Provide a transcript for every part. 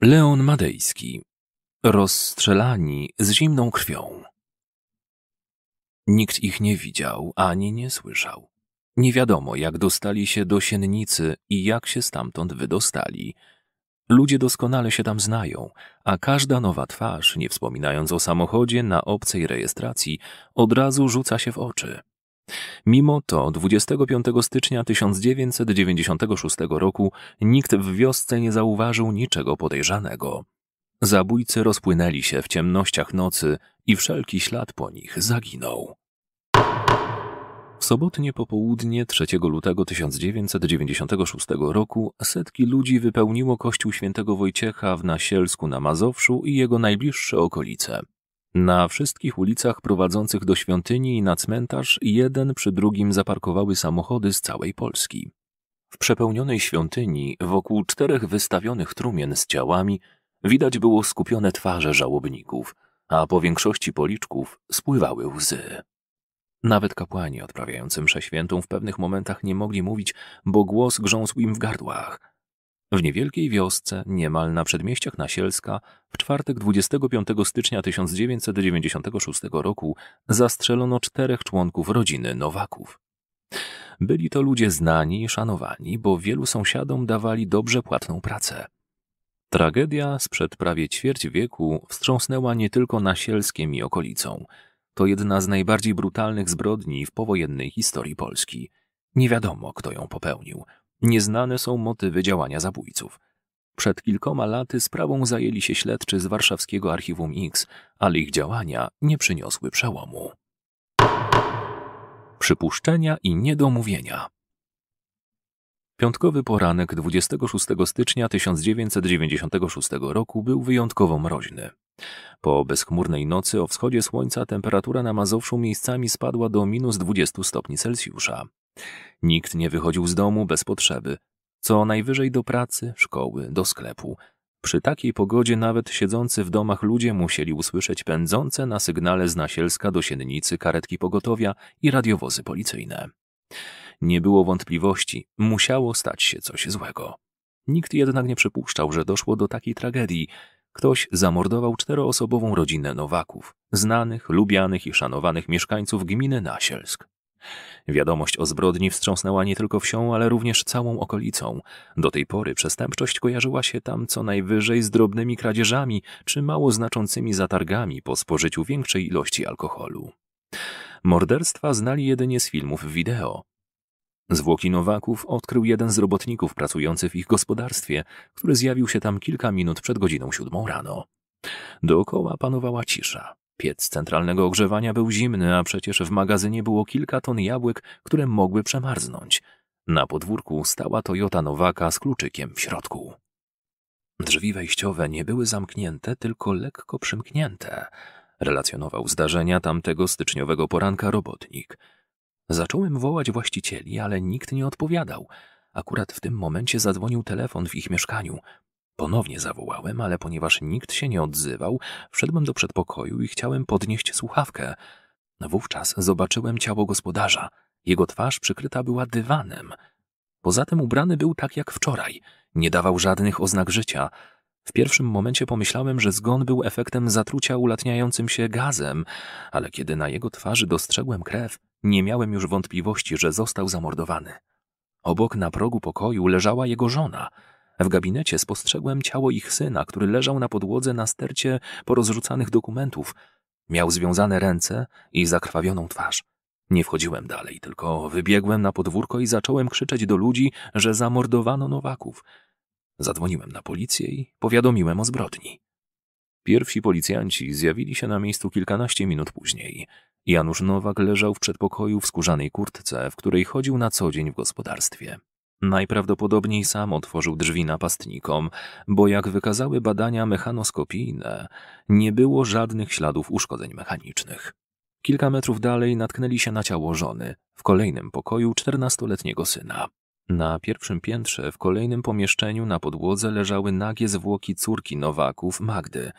Leon Madejski. Rozstrzelani z zimną krwią. Nikt ich nie widział ani nie słyszał. Nie wiadomo, jak dostali się do siennicy i jak się stamtąd wydostali. Ludzie doskonale się tam znają, a każda nowa twarz, nie wspominając o samochodzie na obcej rejestracji, od razu rzuca się w oczy. Mimo to 25 stycznia 1996 roku nikt w wiosce nie zauważył niczego podejrzanego. Zabójcy rozpłynęli się w ciemnościach nocy i wszelki ślad po nich zaginął. W sobotnie popołudnie 3 lutego 1996 roku setki ludzi wypełniło kościół świętego Wojciecha w Nasielsku na Mazowszu i jego najbliższe okolice. Na wszystkich ulicach prowadzących do świątyni i na cmentarz jeden przy drugim zaparkowały samochody z całej Polski. W przepełnionej świątyni, wokół czterech wystawionych trumien z ciałami, widać było skupione twarze żałobników, a po większości policzków spływały łzy. Nawet kapłani odprawiający mszę świętą w pewnych momentach nie mogli mówić, bo głos grząsł im w gardłach. W niewielkiej wiosce, niemal na przedmieściach Nasielska, w czwartek 25 stycznia 1996 roku zastrzelono czterech członków rodziny Nowaków. Byli to ludzie znani i szanowani, bo wielu sąsiadom dawali dobrze płatną pracę. Tragedia sprzed prawie ćwierć wieku wstrząsnęła nie tylko Nasielskiem i okolicą. To jedna z najbardziej brutalnych zbrodni w powojennej historii Polski. Nie wiadomo, kto ją popełnił – Nieznane są motywy działania zabójców. Przed kilkoma laty sprawą zajęli się śledczy z warszawskiego Archiwum X, ale ich działania nie przyniosły przełomu. Przypuszczenia i niedomówienia. Piątkowy poranek 26 stycznia 1996 roku był wyjątkowo mroźny. Po bezchmurnej nocy o wschodzie słońca temperatura na Mazowszu miejscami spadła do minus 20 stopni Celsjusza. Nikt nie wychodził z domu bez potrzeby, co najwyżej do pracy, szkoły, do sklepu. Przy takiej pogodzie nawet siedzący w domach ludzie musieli usłyszeć pędzące na sygnale z Nasielska do Siennicy karetki pogotowia i radiowozy policyjne. Nie było wątpliwości, musiało stać się coś złego. Nikt jednak nie przypuszczał, że doszło do takiej tragedii. Ktoś zamordował czteroosobową rodzinę Nowaków, znanych, lubianych i szanowanych mieszkańców gminy Nasielsk. Wiadomość o zbrodni wstrząsnęła nie tylko wsią, ale również całą okolicą. Do tej pory przestępczość kojarzyła się tam co najwyżej z drobnymi kradzieżami czy mało znaczącymi zatargami po spożyciu większej ilości alkoholu. Morderstwa znali jedynie z filmów wideo. Zwłoki Nowaków odkrył jeden z robotników pracujących w ich gospodarstwie, który zjawił się tam kilka minut przed godziną siódmą rano. Dookoła panowała cisza. Piec centralnego ogrzewania był zimny, a przecież w magazynie było kilka ton jabłek, które mogły przemarznąć. Na podwórku stała Toyota Nowaka z kluczykiem w środku. Drzwi wejściowe nie były zamknięte, tylko lekko przymknięte. Relacjonował zdarzenia tamtego styczniowego poranka robotnik. Zacząłem wołać właścicieli, ale nikt nie odpowiadał. Akurat w tym momencie zadzwonił telefon w ich mieszkaniu. Ponownie zawołałem, ale ponieważ nikt się nie odzywał, wszedłem do przedpokoju i chciałem podnieść słuchawkę. Wówczas zobaczyłem ciało gospodarza. Jego twarz przykryta była dywanem. Poza tym ubrany był tak jak wczoraj. Nie dawał żadnych oznak życia. W pierwszym momencie pomyślałem, że zgon był efektem zatrucia ulatniającym się gazem, ale kiedy na jego twarzy dostrzegłem krew, nie miałem już wątpliwości, że został zamordowany. Obok na progu pokoju leżała jego żona – w gabinecie spostrzegłem ciało ich syna, który leżał na podłodze na stercie porozrzucanych dokumentów. Miał związane ręce i zakrwawioną twarz. Nie wchodziłem dalej, tylko wybiegłem na podwórko i zacząłem krzyczeć do ludzi, że zamordowano Nowaków. Zadzwoniłem na policję i powiadomiłem o zbrodni. Pierwsi policjanci zjawili się na miejscu kilkanaście minut później. Janusz Nowak leżał w przedpokoju w skórzanej kurtce, w której chodził na co dzień w gospodarstwie. Najprawdopodobniej sam otworzył drzwi napastnikom, bo jak wykazały badania mechanoskopijne, nie było żadnych śladów uszkodzeń mechanicznych. Kilka metrów dalej natknęli się na ciało żony, w kolejnym pokoju czternastoletniego syna. Na pierwszym piętrze, w kolejnym pomieszczeniu na podłodze leżały nagie zwłoki córki Nowaków, Magdy.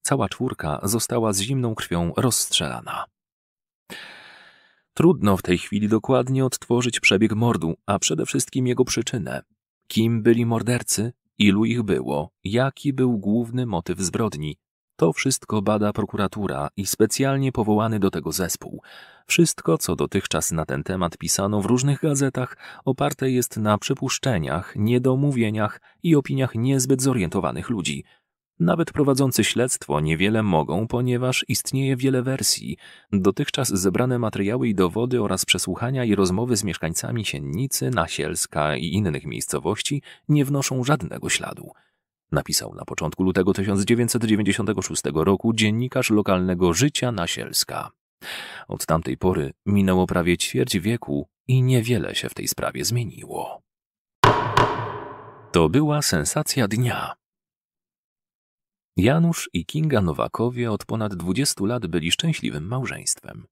Cała czwórka została z zimną krwią rozstrzelana. Trudno w tej chwili dokładnie odtworzyć przebieg mordu, a przede wszystkim jego przyczynę. Kim byli mordercy, ilu ich było, jaki był główny motyw zbrodni. To wszystko bada prokuratura i specjalnie powołany do tego zespół. Wszystko, co dotychczas na ten temat pisano w różnych gazetach, oparte jest na przypuszczeniach, niedomówieniach i opiniach niezbyt zorientowanych ludzi – nawet prowadzący śledztwo niewiele mogą, ponieważ istnieje wiele wersji. Dotychczas zebrane materiały i dowody oraz przesłuchania i rozmowy z mieszkańcami Siennicy, Nasielska i innych miejscowości nie wnoszą żadnego śladu. Napisał na początku lutego 1996 roku dziennikarz lokalnego życia Nasielska. Od tamtej pory minęło prawie ćwierć wieku i niewiele się w tej sprawie zmieniło. To była sensacja dnia. Janusz i Kinga Nowakowie od ponad 20 lat byli szczęśliwym małżeństwem.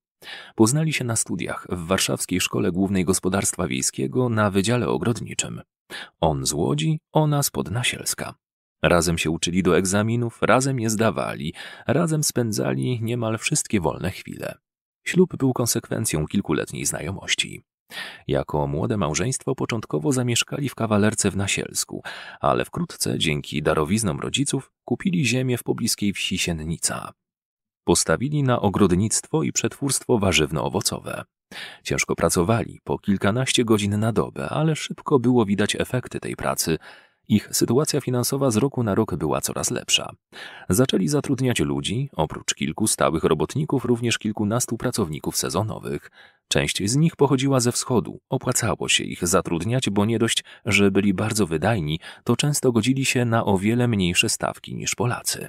Poznali się na studiach w Warszawskiej Szkole Głównej Gospodarstwa Wiejskiego na Wydziale Ogrodniczym. On z Łodzi, ona z Podnasielska. Razem się uczyli do egzaminów, razem je zdawali, razem spędzali niemal wszystkie wolne chwile. Ślub był konsekwencją kilkuletniej znajomości. Jako młode małżeństwo początkowo zamieszkali w kawalerce w Nasielsku, ale wkrótce dzięki darowiznom rodziców kupili ziemię w pobliskiej wsi Siennica. Postawili na ogrodnictwo i przetwórstwo warzywno-owocowe. Ciężko pracowali, po kilkanaście godzin na dobę, ale szybko było widać efekty tej pracy – ich sytuacja finansowa z roku na rok była coraz lepsza. Zaczęli zatrudniać ludzi, oprócz kilku stałych robotników, również kilkunastu pracowników sezonowych. Część z nich pochodziła ze wschodu, opłacało się ich zatrudniać, bo nie dość, że byli bardzo wydajni, to często godzili się na o wiele mniejsze stawki niż Polacy.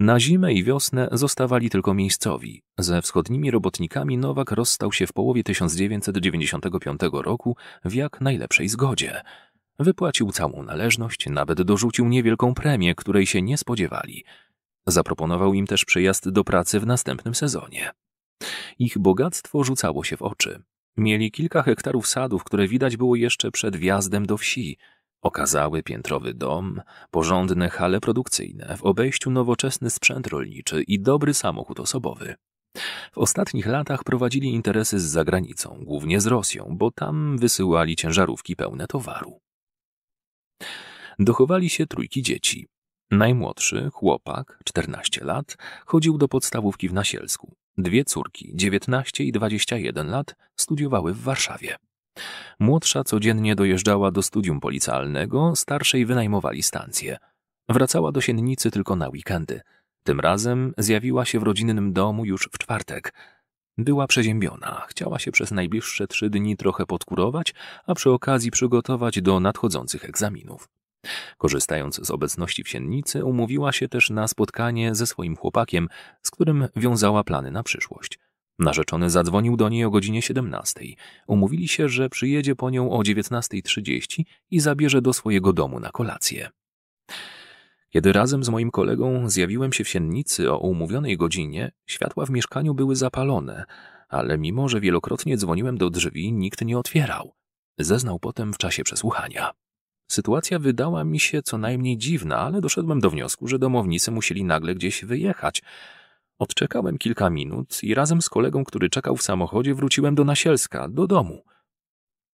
Na zimę i wiosnę zostawali tylko miejscowi. Ze wschodnimi robotnikami Nowak rozstał się w połowie 1995 roku w jak najlepszej zgodzie. Wypłacił całą należność, nawet dorzucił niewielką premię, której się nie spodziewali. Zaproponował im też przyjazd do pracy w następnym sezonie. Ich bogactwo rzucało się w oczy. Mieli kilka hektarów sadów, które widać było jeszcze przed wjazdem do wsi. Okazały piętrowy dom, porządne hale produkcyjne, w obejściu nowoczesny sprzęt rolniczy i dobry samochód osobowy. W ostatnich latach prowadzili interesy z zagranicą, głównie z Rosją, bo tam wysyłali ciężarówki pełne towaru dochowali się trójki dzieci. Najmłodszy, chłopak, 14 lat, chodził do podstawówki w Nasielsku. Dwie córki, 19 i 21 lat, studiowały w Warszawie. Młodsza codziennie dojeżdżała do studium policjalnego, starszej wynajmowali stację. Wracała do Siennicy tylko na weekendy. Tym razem zjawiła się w rodzinnym domu już w czwartek. Była przeziębiona, chciała się przez najbliższe trzy dni trochę podkurować, a przy okazji przygotować do nadchodzących egzaminów. Korzystając z obecności w Siennicy, umówiła się też na spotkanie ze swoim chłopakiem, z którym wiązała plany na przyszłość. Narzeczony zadzwonił do niej o godzinie 17. Umówili się, że przyjedzie po nią o 19.30 i zabierze do swojego domu na kolację. Kiedy razem z moim kolegą zjawiłem się w Siennicy o umówionej godzinie, światła w mieszkaniu były zapalone, ale mimo, że wielokrotnie dzwoniłem do drzwi, nikt nie otwierał. Zeznał potem w czasie przesłuchania. Sytuacja wydała mi się co najmniej dziwna, ale doszedłem do wniosku, że domownicy musieli nagle gdzieś wyjechać. Odczekałem kilka minut i razem z kolegą, który czekał w samochodzie, wróciłem do Nasielska, do domu.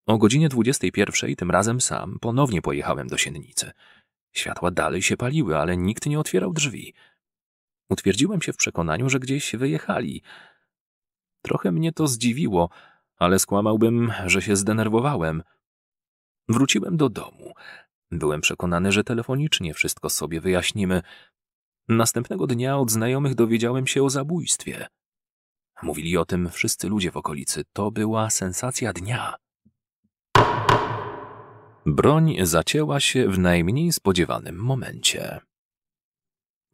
O godzinie 21, tym razem sam, ponownie pojechałem do siennicy. Światła dalej się paliły, ale nikt nie otwierał drzwi. Utwierdziłem się w przekonaniu, że gdzieś wyjechali. Trochę mnie to zdziwiło, ale skłamałbym, że się zdenerwowałem. Wróciłem do domu. Byłem przekonany, że telefonicznie wszystko sobie wyjaśnimy. Następnego dnia od znajomych dowiedziałem się o zabójstwie. Mówili o tym wszyscy ludzie w okolicy. To była sensacja dnia. Broń zacięła się w najmniej spodziewanym momencie.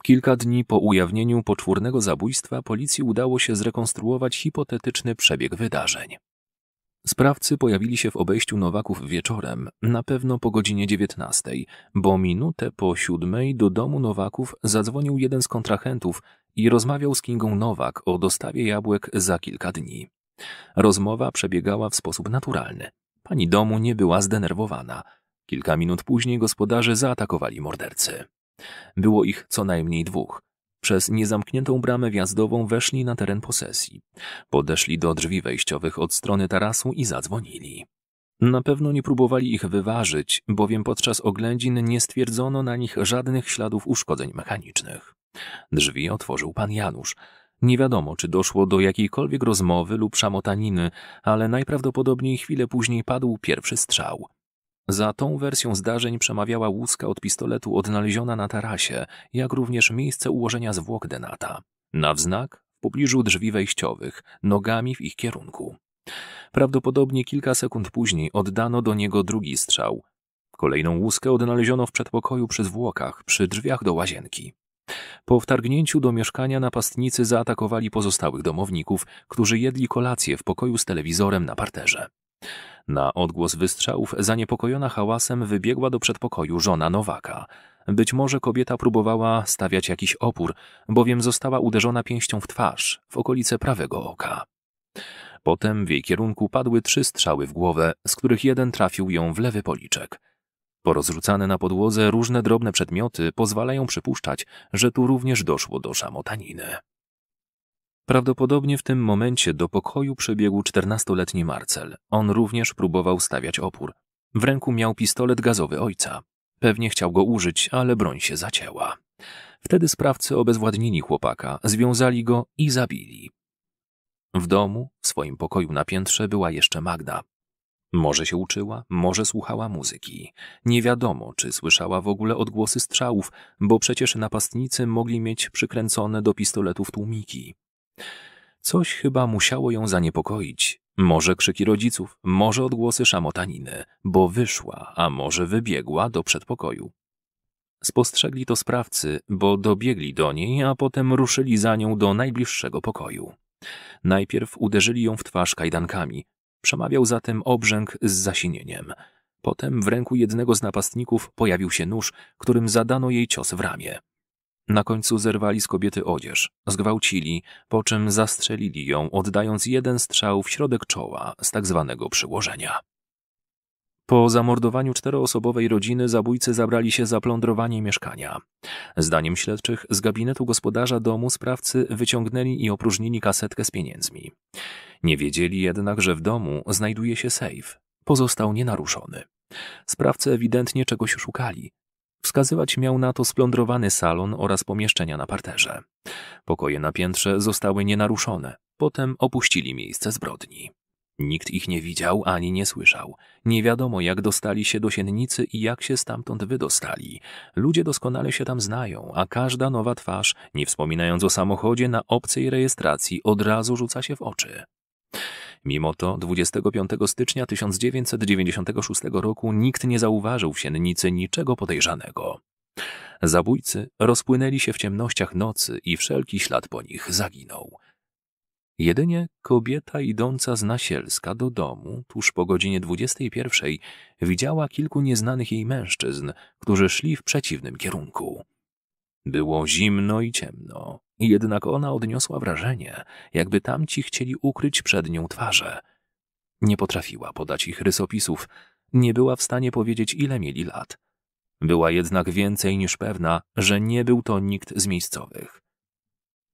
Kilka dni po ujawnieniu poczwórnego zabójstwa policji udało się zrekonstruować hipotetyczny przebieg wydarzeń. Sprawcy pojawili się w obejściu Nowaków wieczorem, na pewno po godzinie 19, bo minutę po siódmej do domu Nowaków zadzwonił jeden z kontrahentów i rozmawiał z Kingą Nowak o dostawie jabłek za kilka dni. Rozmowa przebiegała w sposób naturalny. Pani domu nie była zdenerwowana. Kilka minut później gospodarze zaatakowali mordercy. Było ich co najmniej dwóch. Przez niezamkniętą bramę wjazdową weszli na teren posesji. Podeszli do drzwi wejściowych od strony tarasu i zadzwonili. Na pewno nie próbowali ich wyważyć, bowiem podczas oględzin nie stwierdzono na nich żadnych śladów uszkodzeń mechanicznych. Drzwi otworzył pan Janusz. Nie wiadomo, czy doszło do jakiejkolwiek rozmowy lub szamotaniny, ale najprawdopodobniej chwilę później padł pierwszy strzał. Za tą wersją zdarzeń przemawiała łuska od pistoletu odnaleziona na tarasie, jak również miejsce ułożenia zwłok Denata. Na wznak w pobliżu drzwi wejściowych, nogami w ich kierunku. Prawdopodobnie kilka sekund później oddano do niego drugi strzał. Kolejną łuskę odnaleziono w przedpokoju przy zwłokach, przy drzwiach do łazienki. Po wtargnięciu do mieszkania napastnicy zaatakowali pozostałych domowników, którzy jedli kolację w pokoju z telewizorem na parterze. Na odgłos wystrzałów, zaniepokojona hałasem, wybiegła do przedpokoju żona Nowaka. Być może kobieta próbowała stawiać jakiś opór, bowiem została uderzona pięścią w twarz, w okolice prawego oka. Potem w jej kierunku padły trzy strzały w głowę, z których jeden trafił ją w lewy policzek. Porozrzucane na podłodze różne drobne przedmioty pozwalają przypuszczać, że tu również doszło do szamotaniny. Prawdopodobnie w tym momencie do pokoju przebiegł czternastoletni Marcel. On również próbował stawiać opór. W ręku miał pistolet gazowy ojca. Pewnie chciał go użyć, ale broń się zacięła. Wtedy sprawcy obezwładnili chłopaka, związali go i zabili. W domu, w swoim pokoju na piętrze była jeszcze Magda. Może się uczyła, może słuchała muzyki. Nie wiadomo, czy słyszała w ogóle odgłosy strzałów, bo przecież napastnicy mogli mieć przykręcone do pistoletów tłumiki. Coś chyba musiało ją zaniepokoić. Może krzyki rodziców, może odgłosy szamotaniny, bo wyszła, a może wybiegła do przedpokoju. Spostrzegli to sprawcy, bo dobiegli do niej, a potem ruszyli za nią do najbliższego pokoju. Najpierw uderzyli ją w twarz kajdankami. Przemawiał zatem obrzęk z zasinieniem. Potem w ręku jednego z napastników pojawił się nóż, którym zadano jej cios w ramię. Na końcu zerwali z kobiety odzież, zgwałcili, po czym zastrzelili ją, oddając jeden strzał w środek czoła z tak zwanego przyłożenia. Po zamordowaniu czteroosobowej rodziny zabójcy zabrali się za plądrowanie mieszkania. Zdaniem śledczych z gabinetu gospodarza domu sprawcy wyciągnęli i opróżnili kasetkę z pieniędzmi. Nie wiedzieli jednak, że w domu znajduje się sejf. Pozostał nienaruszony. Sprawcy ewidentnie czegoś szukali, Wskazywać miał na to splądrowany salon oraz pomieszczenia na parterze. Pokoje na piętrze zostały nienaruszone, potem opuścili miejsce zbrodni. Nikt ich nie widział ani nie słyszał. Nie wiadomo, jak dostali się do siennicy i jak się stamtąd wydostali. Ludzie doskonale się tam znają, a każda nowa twarz, nie wspominając o samochodzie na obcej rejestracji, od razu rzuca się w oczy. Mimo to 25 stycznia 1996 roku nikt nie zauważył w Siennicy niczego podejrzanego. Zabójcy rozpłynęli się w ciemnościach nocy i wszelki ślad po nich zaginął. Jedynie kobieta idąca z Nasielska do domu tuż po godzinie 21 widziała kilku nieznanych jej mężczyzn, którzy szli w przeciwnym kierunku. Było zimno i ciemno. Jednak ona odniosła wrażenie, jakby tamci chcieli ukryć przed nią twarze. Nie potrafiła podać ich rysopisów, nie była w stanie powiedzieć, ile mieli lat. Była jednak więcej niż pewna, że nie był to nikt z miejscowych.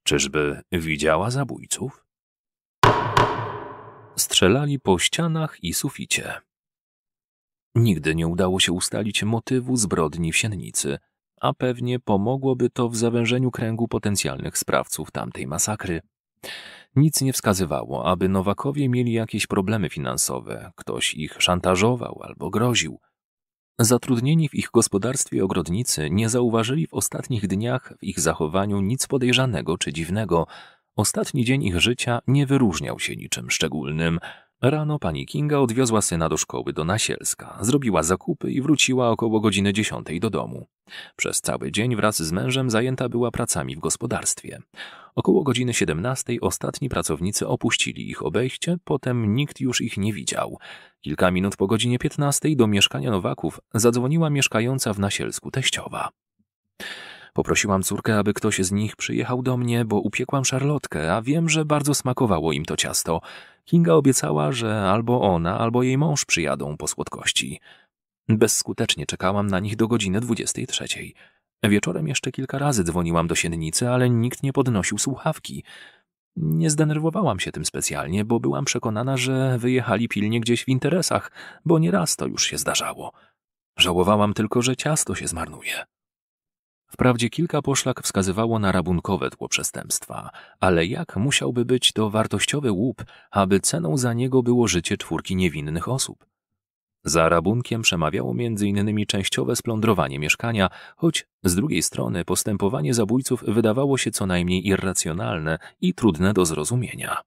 Czyżby widziała zabójców? Strzelali po ścianach i suficie. Nigdy nie udało się ustalić motywu zbrodni w Siennicy – a pewnie pomogłoby to w zawężeniu kręgu potencjalnych sprawców tamtej masakry. Nic nie wskazywało, aby Nowakowie mieli jakieś problemy finansowe, ktoś ich szantażował albo groził. Zatrudnieni w ich gospodarstwie ogrodnicy nie zauważyli w ostatnich dniach w ich zachowaniu nic podejrzanego czy dziwnego. Ostatni dzień ich życia nie wyróżniał się niczym szczególnym. Rano pani Kinga odwiozła syna do szkoły do Nasielska, zrobiła zakupy i wróciła około godziny dziesiątej do domu. Przez cały dzień wraz z mężem zajęta była pracami w gospodarstwie. Około godziny 17 ostatni pracownicy opuścili ich obejście, potem nikt już ich nie widział. Kilka minut po godzinie 15 do mieszkania Nowaków zadzwoniła mieszkająca w Nasielsku teściowa. Poprosiłam córkę, aby ktoś z nich przyjechał do mnie, bo upiekłam szarlotkę, a wiem, że bardzo smakowało im to ciasto. Kinga obiecała, że albo ona, albo jej mąż przyjadą po słodkości. Bezskutecznie czekałam na nich do godziny 23. Wieczorem jeszcze kilka razy dzwoniłam do siennicy, ale nikt nie podnosił słuchawki. Nie zdenerwowałam się tym specjalnie, bo byłam przekonana, że wyjechali pilnie gdzieś w interesach, bo nieraz to już się zdarzało. Żałowałam tylko, że ciasto się zmarnuje. Wprawdzie kilka poszlak wskazywało na rabunkowe tło przestępstwa, ale jak musiałby być to wartościowy łup, aby ceną za niego było życie czwórki niewinnych osób? Za rabunkiem przemawiało m.in. częściowe splądrowanie mieszkania, choć z drugiej strony postępowanie zabójców wydawało się co najmniej irracjonalne i trudne do zrozumienia.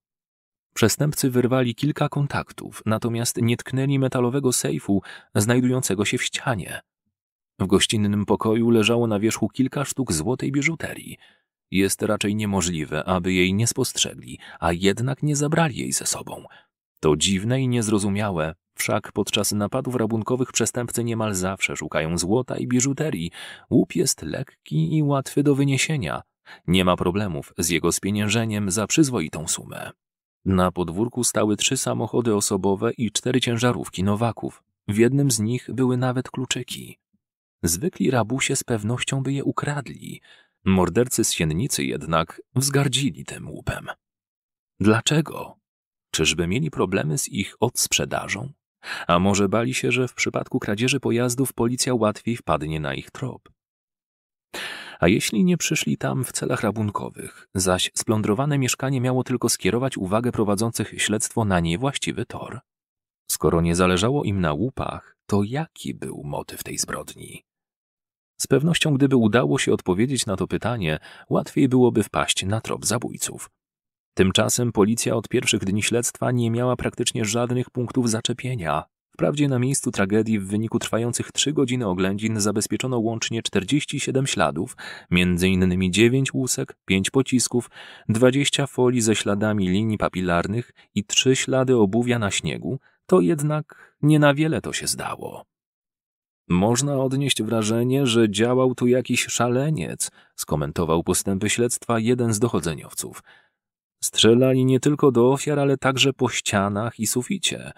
Przestępcy wyrwali kilka kontaktów, natomiast nie tknęli metalowego sejfu znajdującego się w ścianie. W gościnnym pokoju leżało na wierzchu kilka sztuk złotej biżuterii. Jest raczej niemożliwe, aby jej nie spostrzegli, a jednak nie zabrali jej ze sobą. To dziwne i niezrozumiałe, wszak podczas napadów rabunkowych przestępcy niemal zawsze szukają złota i biżuterii. Łup jest lekki i łatwy do wyniesienia. Nie ma problemów z jego spieniężeniem za przyzwoitą sumę. Na podwórku stały trzy samochody osobowe i cztery ciężarówki Nowaków. W jednym z nich były nawet kluczyki zwykli rabusie z pewnością by je ukradli. Mordercy z siennicy jednak wzgardzili tym łupem. Dlaczego? Czyżby mieli problemy z ich odsprzedażą? A może bali się, że w przypadku kradzieży pojazdów policja łatwiej wpadnie na ich trop? A jeśli nie przyszli tam w celach rabunkowych, zaś splądrowane mieszkanie miało tylko skierować uwagę prowadzących śledztwo na niewłaściwy tor? Skoro nie zależało im na łupach, to jaki był motyw tej zbrodni? Z pewnością, gdyby udało się odpowiedzieć na to pytanie, łatwiej byłoby wpaść na trop zabójców. Tymczasem policja od pierwszych dni śledztwa nie miała praktycznie żadnych punktów zaczepienia. Wprawdzie na miejscu tragedii w wyniku trwających 3 godziny oględzin zabezpieczono łącznie 47 śladów, m.in. 9 łusek, 5 pocisków, 20 folii ze śladami linii papilarnych i 3 ślady obuwia na śniegu, to jednak nie na wiele to się zdało. Można odnieść wrażenie, że działał tu jakiś szaleniec, skomentował postępy śledztwa jeden z dochodzeniowców. Strzelali nie tylko do ofiar, ale także po ścianach i suficie.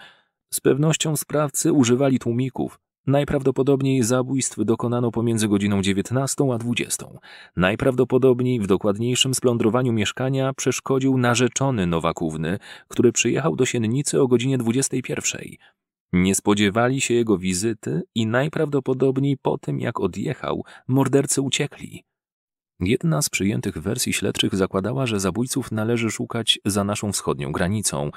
Z pewnością sprawcy używali tłumików. Najprawdopodobniej zabójstw dokonano pomiędzy godziną 19 a 20. Najprawdopodobniej w dokładniejszym splądrowaniu mieszkania przeszkodził narzeczony Nowakówny, który przyjechał do Siennicy o godzinie 21. Nie spodziewali się jego wizyty i najprawdopodobniej po tym, jak odjechał, mordercy uciekli. Jedna z przyjętych wersji śledczych zakładała, że zabójców należy szukać za naszą wschodnią granicą.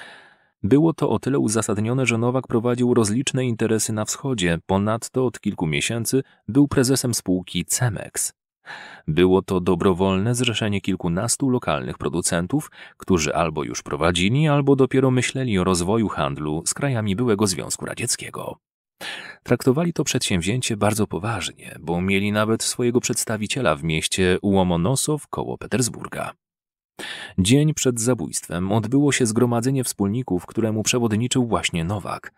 Było to o tyle uzasadnione, że Nowak prowadził rozliczne interesy na wschodzie, ponadto od kilku miesięcy był prezesem spółki Cemex. Było to dobrowolne zrzeszenie kilkunastu lokalnych producentów, którzy albo już prowadzili, albo dopiero myśleli o rozwoju handlu z krajami byłego Związku Radzieckiego. Traktowali to przedsięwzięcie bardzo poważnie, bo mieli nawet swojego przedstawiciela w mieście Łomonosow koło Petersburga. Dzień przed zabójstwem odbyło się zgromadzenie wspólników, któremu przewodniczył właśnie Nowak.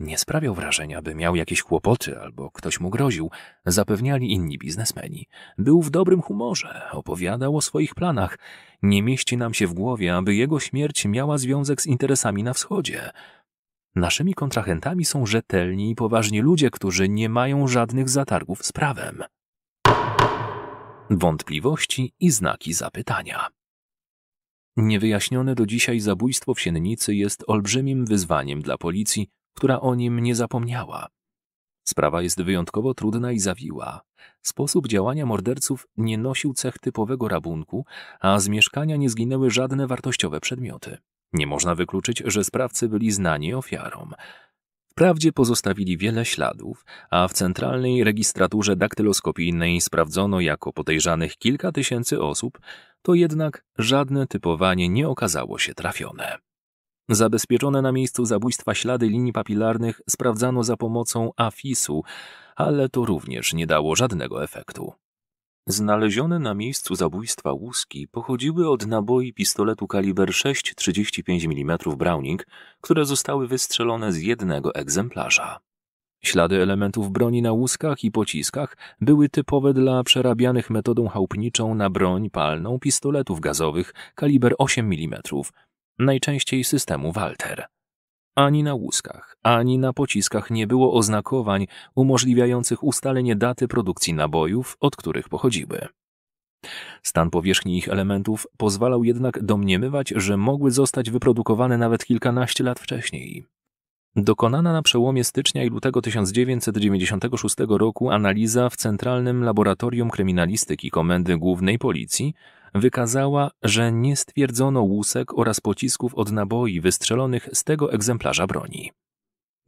Nie sprawiał wrażenia, by miał jakieś kłopoty albo ktoś mu groził, zapewniali inni biznesmeni. Był w dobrym humorze, opowiadał o swoich planach. Nie mieści nam się w głowie, aby jego śmierć miała związek z interesami na wschodzie. Naszymi kontrahentami są rzetelni i poważni ludzie, którzy nie mają żadnych zatargów z prawem. Wątpliwości i znaki zapytania. Niewyjaśnione do dzisiaj zabójstwo w Siennicy jest olbrzymim wyzwaniem dla policji która o nim nie zapomniała. Sprawa jest wyjątkowo trudna i zawiła. Sposób działania morderców nie nosił cech typowego rabunku, a z mieszkania nie zginęły żadne wartościowe przedmioty. Nie można wykluczyć, że sprawcy byli znani ofiarom. Wprawdzie pozostawili wiele śladów, a w centralnej registraturze daktyloskopijnej sprawdzono jako podejrzanych kilka tysięcy osób, to jednak żadne typowanie nie okazało się trafione. Zabezpieczone na miejscu zabójstwa ślady linii papilarnych sprawdzano za pomocą afisu, ale to również nie dało żadnego efektu. Znalezione na miejscu zabójstwa łuski pochodziły od naboi pistoletu kaliber 6,35 mm Browning, które zostały wystrzelone z jednego egzemplarza. Ślady elementów broni na łuskach i pociskach były typowe dla przerabianych metodą chałupniczą na broń palną pistoletów gazowych kaliber 8 mm, najczęściej systemu Walter. Ani na łuskach, ani na pociskach nie było oznakowań umożliwiających ustalenie daty produkcji nabojów, od których pochodziły. Stan powierzchni ich elementów pozwalał jednak domniemywać, że mogły zostać wyprodukowane nawet kilkanaście lat wcześniej. Dokonana na przełomie stycznia i lutego 1996 roku analiza w Centralnym Laboratorium Kryminalistyki Komendy Głównej Policji wykazała, że nie stwierdzono łusek oraz pocisków od naboi wystrzelonych z tego egzemplarza broni.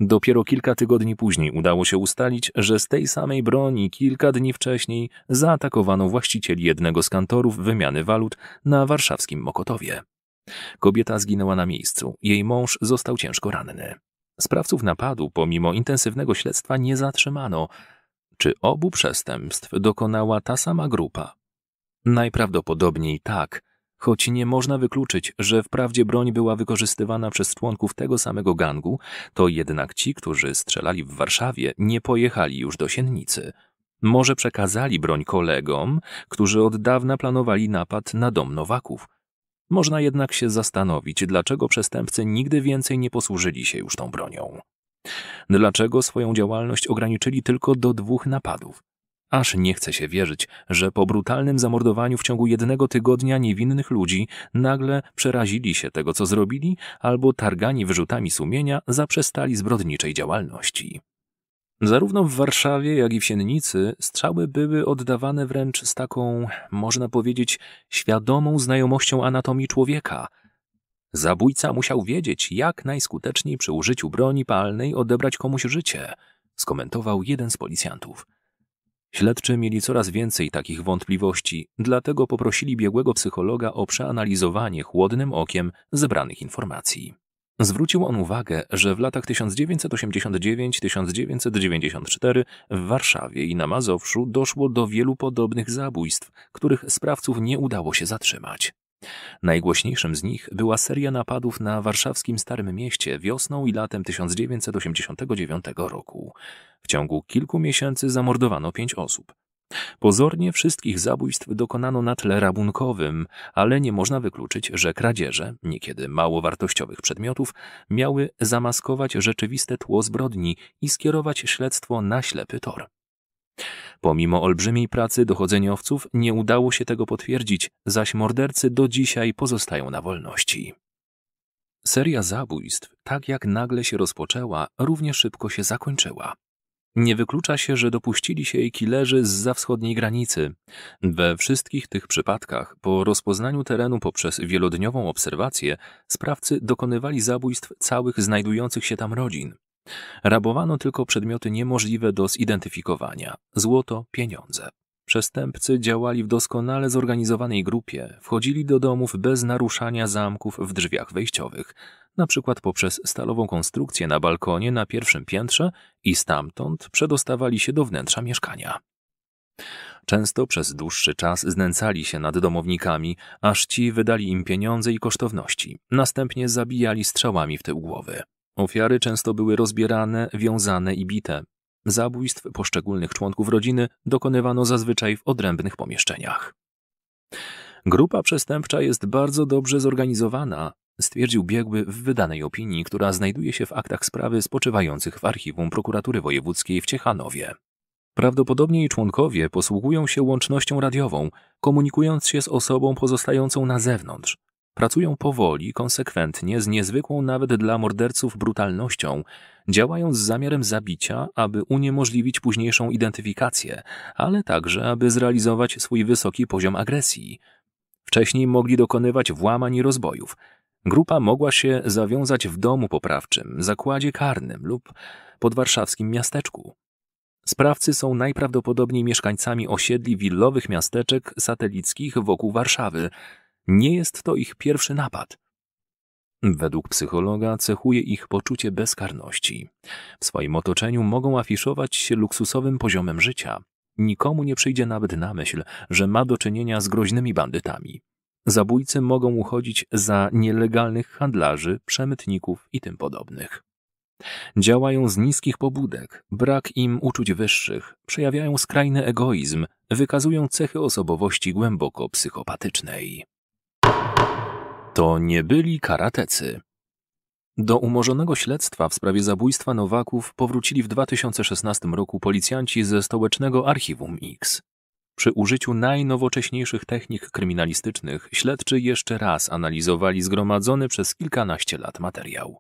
Dopiero kilka tygodni później udało się ustalić, że z tej samej broni kilka dni wcześniej zaatakowano właścicieli jednego z kantorów wymiany walut na warszawskim Mokotowie. Kobieta zginęła na miejscu, jej mąż został ciężko ranny. Sprawców napadu, pomimo intensywnego śledztwa, nie zatrzymano. Czy obu przestępstw dokonała ta sama grupa, Najprawdopodobniej tak, choć nie można wykluczyć, że wprawdzie broń była wykorzystywana przez członków tego samego gangu, to jednak ci, którzy strzelali w Warszawie, nie pojechali już do Siennicy. Może przekazali broń kolegom, którzy od dawna planowali napad na dom Nowaków. Można jednak się zastanowić, dlaczego przestępcy nigdy więcej nie posłużyli się już tą bronią. Dlaczego swoją działalność ograniczyli tylko do dwóch napadów? Aż nie chce się wierzyć, że po brutalnym zamordowaniu w ciągu jednego tygodnia niewinnych ludzi nagle przerazili się tego, co zrobili, albo targani wyrzutami sumienia zaprzestali zbrodniczej działalności. Zarówno w Warszawie, jak i w Siennicy strzały były oddawane wręcz z taką, można powiedzieć, świadomą znajomością anatomii człowieka. Zabójca musiał wiedzieć, jak najskuteczniej przy użyciu broni palnej odebrać komuś życie, skomentował jeden z policjantów. Śledczy mieli coraz więcej takich wątpliwości, dlatego poprosili biegłego psychologa o przeanalizowanie chłodnym okiem zebranych informacji. Zwrócił on uwagę, że w latach 1989-1994 w Warszawie i na Mazowszu doszło do wielu podobnych zabójstw, których sprawców nie udało się zatrzymać. Najgłośniejszym z nich była seria napadów na warszawskim Starym Mieście wiosną i latem 1989 roku. W ciągu kilku miesięcy zamordowano pięć osób. Pozornie wszystkich zabójstw dokonano na tle rabunkowym, ale nie można wykluczyć, że kradzieże, niekiedy mało wartościowych przedmiotów, miały zamaskować rzeczywiste tło zbrodni i skierować śledztwo na ślepy tor. Pomimo olbrzymiej pracy dochodzeniowców nie udało się tego potwierdzić, zaś mordercy do dzisiaj pozostają na wolności. Seria zabójstw, tak jak nagle się rozpoczęła, równie szybko się zakończyła. Nie wyklucza się, że dopuścili się jej killerzy z za wschodniej granicy. We wszystkich tych przypadkach, po rozpoznaniu terenu poprzez wielodniową obserwację, sprawcy dokonywali zabójstw całych znajdujących się tam rodzin. Rabowano tylko przedmioty niemożliwe do zidentyfikowania złoto, pieniądze. Przestępcy działali w doskonale zorganizowanej grupie, wchodzili do domów bez naruszania zamków w drzwiach wejściowych, na przykład poprzez stalową konstrukcję na balkonie na pierwszym piętrze i stamtąd przedostawali się do wnętrza mieszkania. Często przez dłuższy czas znęcali się nad domownikami, aż ci wydali im pieniądze i kosztowności, następnie zabijali strzałami w tył głowy. Ofiary często były rozbierane, wiązane i bite. Zabójstw poszczególnych członków rodziny dokonywano zazwyczaj w odrębnych pomieszczeniach. Grupa przestępcza jest bardzo dobrze zorganizowana, stwierdził biegły w wydanej opinii, która znajduje się w aktach sprawy spoczywających w archiwum prokuratury wojewódzkiej w Ciechanowie. Prawdopodobnie jej członkowie posługują się łącznością radiową, komunikując się z osobą pozostającą na zewnątrz, Pracują powoli, konsekwentnie, z niezwykłą nawet dla morderców brutalnością, działając z zamiarem zabicia, aby uniemożliwić późniejszą identyfikację, ale także aby zrealizować swój wysoki poziom agresji. Wcześniej mogli dokonywać włamań i rozbojów. Grupa mogła się zawiązać w domu poprawczym, zakładzie karnym lub podwarszawskim miasteczku. Sprawcy są najprawdopodobniej mieszkańcami osiedli willowych miasteczek satelickich wokół Warszawy, nie jest to ich pierwszy napad. Według psychologa cechuje ich poczucie bezkarności. W swoim otoczeniu mogą afiszować się luksusowym poziomem życia. Nikomu nie przyjdzie nawet na myśl, że ma do czynienia z groźnymi bandytami. Zabójcy mogą uchodzić za nielegalnych handlarzy, przemytników i tym podobnych. Działają z niskich pobudek, brak im uczuć wyższych, przejawiają skrajny egoizm, wykazują cechy osobowości głęboko psychopatycznej. To nie byli karatecy. Do umorzonego śledztwa w sprawie zabójstwa Nowaków powrócili w 2016 roku policjanci ze stołecznego Archiwum X. Przy użyciu najnowocześniejszych technik kryminalistycznych śledczy jeszcze raz analizowali zgromadzony przez kilkanaście lat materiał.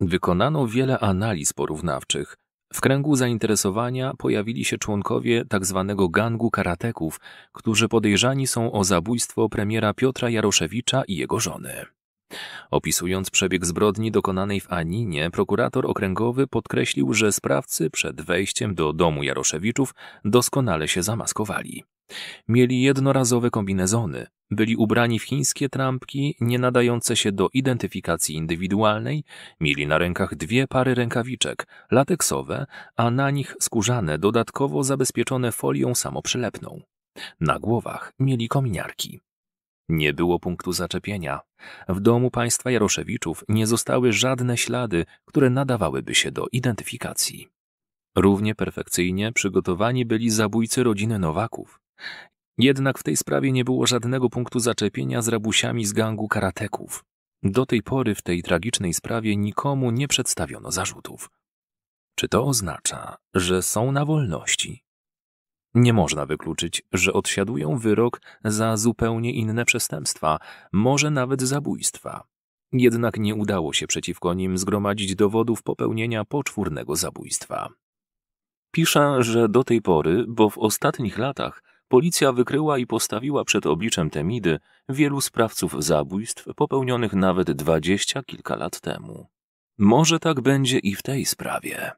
Wykonano wiele analiz porównawczych, w kręgu zainteresowania pojawili się członkowie tzw. Tak gangu karateków, którzy podejrzani są o zabójstwo premiera Piotra Jaroszewicza i jego żony. Opisując przebieg zbrodni dokonanej w Aninie, prokurator okręgowy podkreślił, że sprawcy przed wejściem do domu Jaroszewiczów doskonale się zamaskowali. Mieli jednorazowe kombinezony, byli ubrani w chińskie trampki nie nadające się do identyfikacji indywidualnej, mieli na rękach dwie pary rękawiczek, lateksowe, a na nich skórzane, dodatkowo zabezpieczone folią samoprzylepną. Na głowach mieli kominiarki. Nie było punktu zaczepienia. W domu państwa Jaroszewiczów nie zostały żadne ślady, które nadawałyby się do identyfikacji. Równie perfekcyjnie przygotowani byli zabójcy rodziny Nowaków. Jednak w tej sprawie nie było żadnego punktu zaczepienia z rabusiami z gangu karateków. Do tej pory w tej tragicznej sprawie nikomu nie przedstawiono zarzutów. Czy to oznacza, że są na wolności? Nie można wykluczyć, że odsiadują wyrok za zupełnie inne przestępstwa, może nawet zabójstwa. Jednak nie udało się przeciwko nim zgromadzić dowodów popełnienia poczwórnego zabójstwa. Pisze, że do tej pory, bo w ostatnich latach policja wykryła i postawiła przed obliczem Temidy wielu sprawców zabójstw popełnionych nawet dwadzieścia kilka lat temu. Może tak będzie i w tej sprawie.